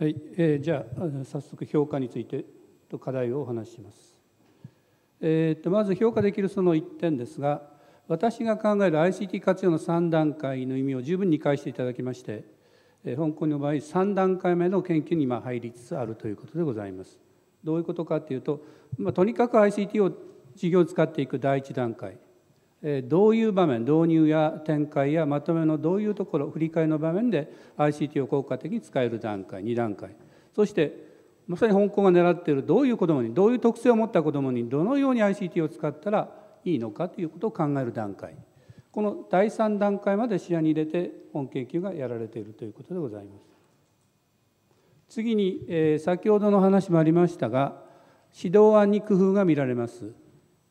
はい、えー、じゃあ早速評価についてと課題をお話しします。えー、っとまず評価できるその1点ですが私が考える ICT 活用の3段階の意味を十分に理解していただきまして、えー、香港の場合3段階目の研究に今入りつつあるということでございます。どういうことかというと、まあ、とにかく ICT を事業を使っていく第一段階どういう場面導入や展開やまとめのどういうところ振り返りの場面で ICT を効果的に使える段階2段階そしてまさに香港が狙っているどういう子どもにどういう特性を持った子どもにどのように ICT を使ったらいいのかということを考える段階この第3段階まで視野に入れて本研究がやられているということでございます次に、え先ほどの話もありましたが指導案に工夫が見られます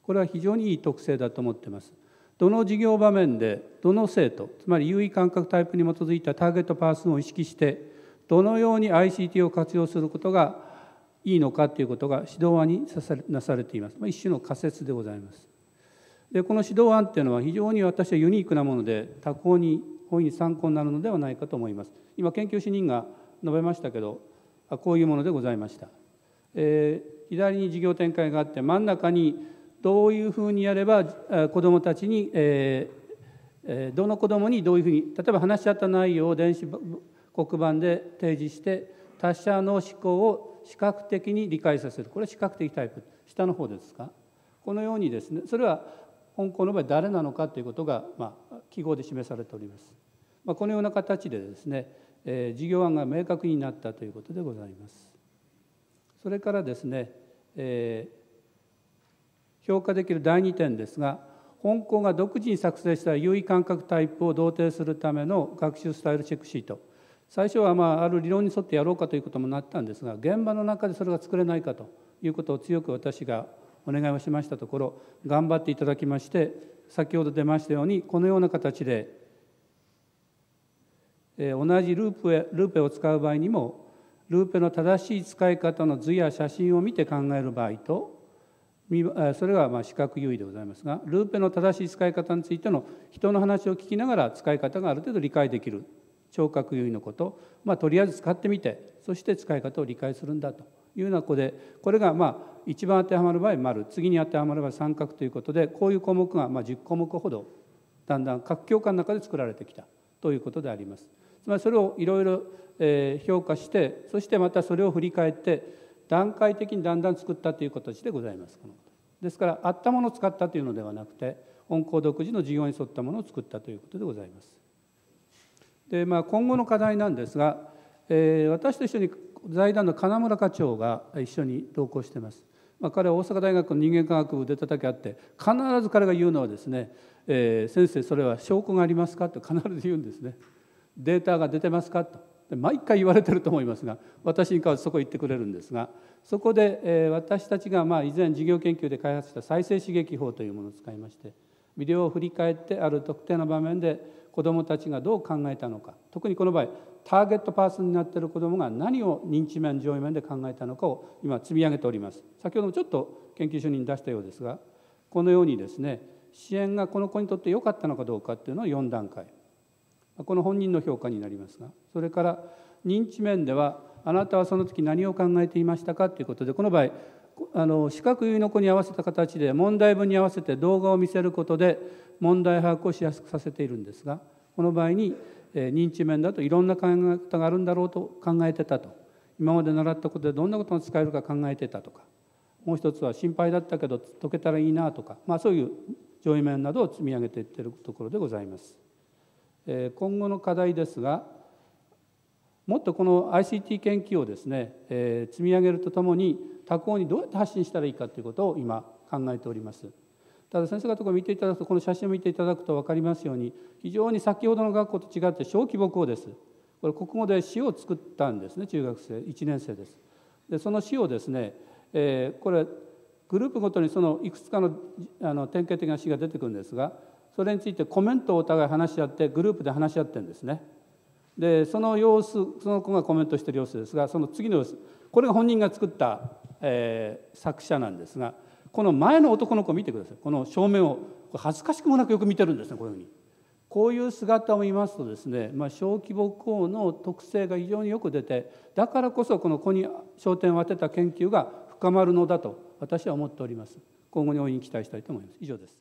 これは非常にいい特性だと思ってますどの事業場面でどの生徒つまり優位感覚タイプに基づいたターゲットパーソンを意識してどのように ICT を活用することがいいのかということが指導案になされています、まあ、一種の仮説でございますでこの指導案っていうのは非常に私はユニークなもので多項に大いに参考になるのではないかと思います今研究主任が述べましたけどこういうものでございました、えー、左に事業展開があって真ん中にどういうふうにやれば子どもたちに、えー、どの子どもにどういうふうに例えば話し合った内容を電子黒板で提示して他者の思考を視覚的に理解させるこれは視覚的タイプ下の方ですかこのようにですねそれは本校の場合誰なのかということが、まあ、記号で示されております。まあ、このような形でですね、えー、事業案が明確になったということでございます。それからですね、えー評価できる第2点ですが本校が独自に作成した優位感覚タイプを同定するための学習スタイルチェックシート最初はまあある理論に沿ってやろうかということもなったんですが現場の中でそれが作れないかということを強く私がお願いをしましたところ頑張っていただきまして先ほど出ましたようにこのような形で、え同じループへルーペを使う場合にもルーペの正しい使い方の図や写真を見て考える場合とそれがまあ視覚優位でございますがルーペの正しい使い方についての人の話を聞きながら使い方がある程度理解できる聴覚優位のこと、まあ、とりあえず使ってみてそして使い方を理解するんだというような子でこれがまあ一番当てはまる場合丸次に当てはまる場合三角ということでこういう項目がまあ10項目ほどだんだん各教科の中で作られてきたということであります。つまりそれをいろいろ評価してそしてまたそれを振り返って段階的にだんだん作ったという形でございますこのですからあったものを使ったというのではなくて本校独自の事業に沿ったものを作ったということでございます。でまあ、今後の課題なんですが、えー、私と一緒に財団の金村課長が一緒に同行してます。まあ、彼は大阪大学の人間科学部で叩きあって必ず彼が言うのはですね、えー、先生それは証拠がありますかと必ず言うんですね。データが出てますかと毎回言われてると思いますが私に代わってそこ行ってくれるんですがそこで、え私たちが、まあ、以前事業研究で開発した再生刺激法というものを使いましてビデオを振り返ってある特定の場面で子どもたちがどう考えたのか特にこの場合ターゲットパーソンになっている子どもが何を認知面上位面で考えたのかを今積み上げております先ほどもちょっと研究所に出したようですがこのようにですね支援がこの子にとって良かったのかどうかっていうのを4段階この本人の評価になりますがそれから認知面ではあなたはその時何を考えていましたかということでこの場合あの四角いの子に合わせた形で問題文に合わせて動画を見せることで問題把握をしやすくさせているんですがこの場合に、えー、認知面だといろんな考え方があるんだろうと考えてたと今まで習ったことでどんなことが使えるか考えてたとかもう一つは心配だったけど解けたらいいなとか、まあ、そういう上位面などを積み上げていってるところでございます。今後の課題ですがもっとこの ICT 研究をですね、え積み上げるとともに他校にどうやって発信したらいいかということを今考えておりますただ先生方が見ていただくとこの写真を見ていただくと分かりますように非常に先ほどの学校と違って小規模校ですこれ国語で詩を作ったんですね中学生1年生ですでその詩をですね、えこれグループごとにそのいくつかのあの典型的な詩が出てくるんですがそれについてコメントをお互い話し合ってグループで話し合ってるんですねでその様子その子がコメントしてる様子ですがその次の様子これが本人が作った、えー、作者なんですがこの前の男の子見てくださいこの正面を恥ずかしくもなくよく見てるんですねこういうふうにこういう姿を見ますとですね、まあ、小規模校の特性が非常によく出てだからこそこの子に焦点を当てた研究が深まるのだと私は思っております今後に応援期待したいと思います以上です